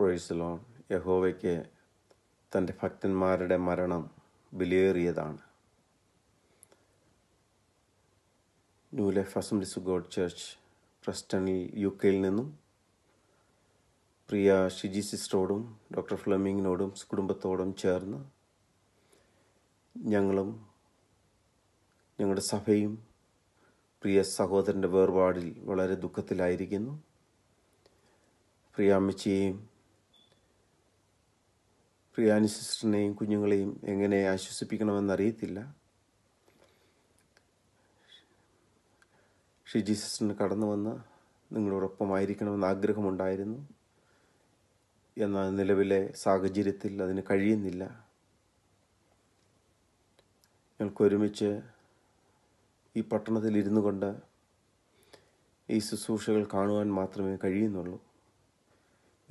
പ്രൊയിസലോൺ യഹോവയ്ക്ക് തൻ്റെ ഭക്തന്മാരുടെ മരണം വിലയേറിയതാണ് new life assemblies God church പ്രസ്റ്റണിൽ യു കെയിൽ നിന്നും പ്രിയ ഷിജി സിസ്റ്ററോടും ഡോക്ടർ ഫ്ലമിങ്ങിനോടും കുടുംബത്തോടും ചേർന്ന് ഞങ്ങളും ഞങ്ങളുടെ സഭയും പ്രിയ സഹോദരൻ്റെ വേർപാടിൽ വളരെ ദുഃഖത്തിലായിരിക്കുന്നു പ്രിയ അമ്മച്ചിയെയും പ്രിയാനി സിസ്റ്ററിനെയും കുഞ്ഞുങ്ങളെയും എങ്ങനെ ആശ്വസിപ്പിക്കണമെന്നറിയത്തില്ല ഷിജി സിസ്റ്ററിന് കടന്നു വന്ന് നിങ്ങളോടൊപ്പമായിരിക്കണമെന്ന് ആഗ്രഹമുണ്ടായിരുന്നു എന്നാൽ നിലവിലെ സാഹചര്യത്തിൽ അതിന് കഴിയുന്നില്ല ഞങ്ങൾക്ക് ഒരുമിച്ച് ഈ പട്ടണത്തിൽ ഇരുന്നു കൊണ്ട് ഈ ശുശ്രൂഷകൾ കാണുവാൻ മാത്രമേ കഴിയുന്നുള്ളൂ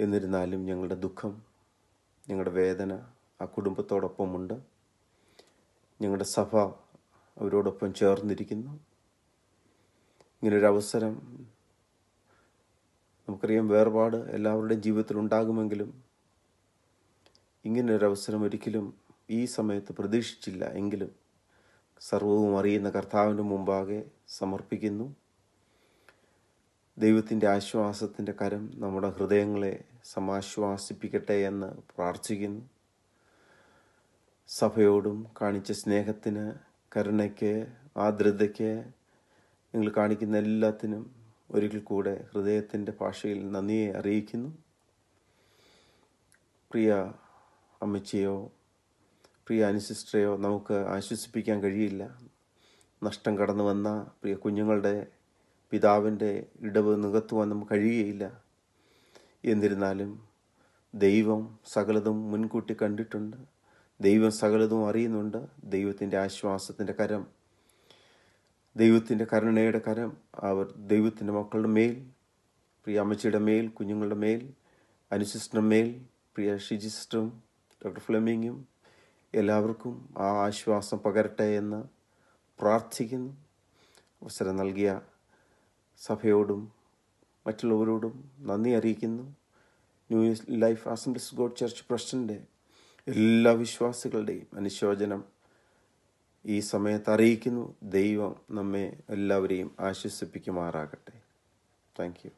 എന്നിരുന്നാലും ഞങ്ങളുടെ ദുഃഖം ഞങ്ങളുടെ വേദന ആ കുടുംബത്തോടൊപ്പമുണ്ട് ഞങ്ങളുടെ സഭ അവരോടൊപ്പം ചേർന്നിരിക്കുന്നു ഇങ്ങനൊരവസരം നമുക്കറിയാം വേർപാട് എല്ലാവരുടെയും ജീവിതത്തിൽ ഉണ്ടാകുമെങ്കിലും ഇങ്ങനൊരവസരം ഒരിക്കലും ഈ സമയത്ത് പ്രതീക്ഷിച്ചില്ല എങ്കിലും സർവവും അറിയുന്ന കർത്താവിൻ്റെ മുമ്പാകെ സമർപ്പിക്കുന്നു ദൈവത്തിൻ്റെ ആശ്വാസത്തിൻ്റെ കരം നമ്മുടെ ഹൃദയങ്ങളെ സമാശ്വാസിപ്പിക്കട്ടെ എന്ന് പ്രാർത്ഥിക്കുന്നു സഭയോടും കാണിച്ച സ്നേഹത്തിന് കരുണയ്ക്ക് ആർദ്രതയ്ക്ക് നിങ്ങൾ കാണിക്കുന്ന എല്ലാത്തിനും ഒരിക്കൽ കൂടെ ഹൃദയത്തിൻ്റെ ഭാഷയിൽ നന്ദിയെ അറിയിക്കുന്നു പ്രിയ അമ്മച്ചയോ പ്രിയ അനുസിസ്റ്ററെയോ നമുക്ക് ആശ്വസിപ്പിക്കാൻ കഴിയില്ല നഷ്ടം കടന്നു വന്ന പ്രിയ കുഞ്ഞുങ്ങളുടെ പിതാവിൻ്റെ ഇടവ് നികത്തുവാൻ നമുക്ക് കഴിയുകയില്ല എന്നിരുന്നാലും ദൈവം സകലതും മുൻകൂട്ടി കണ്ടിട്ടുണ്ട് ദൈവം സകലതും അറിയുന്നുണ്ട് ദൈവത്തിൻ്റെ ആശ്വാസത്തിൻ്റെ കരം ദൈവത്തിൻ്റെ കരുണയുടെ കരം അവർ ദൈവത്തിൻ്റെ മക്കളുടെ മേൽ പ്രിയ അമ്മച്ചിയുടെ മേൽ കുഞ്ഞുങ്ങളുടെ മേൽ അനുസിസ്റ്ററിൻ്റെ മേൽ പ്രിയ ഷിജിസ്റ്ററും ഡോക്ടർ ഫ്ലെമിങ്ങും എല്ലാവർക്കും ആ ആശ്വാസം പകരട്ടെ എന്ന് പ്രാർത്ഥിക്കുന്നു അവസരം നൽകിയ സഭയോടും മറ്റുള്ളവരോടും നന്ദി അറിയിക്കുന്നു new life assemblies God church പ്രസിഡൻ്റെ എല്ലാ വിശ്വാസികളുടെയും അനുശോചനം ഈ സമയത്ത് അറിയിക്കുന്നു ദൈവം നമ്മെ എല്ലാവരെയും ആശ്വസിപ്പിക്കുമാറാകട്ടെ താങ്ക് യു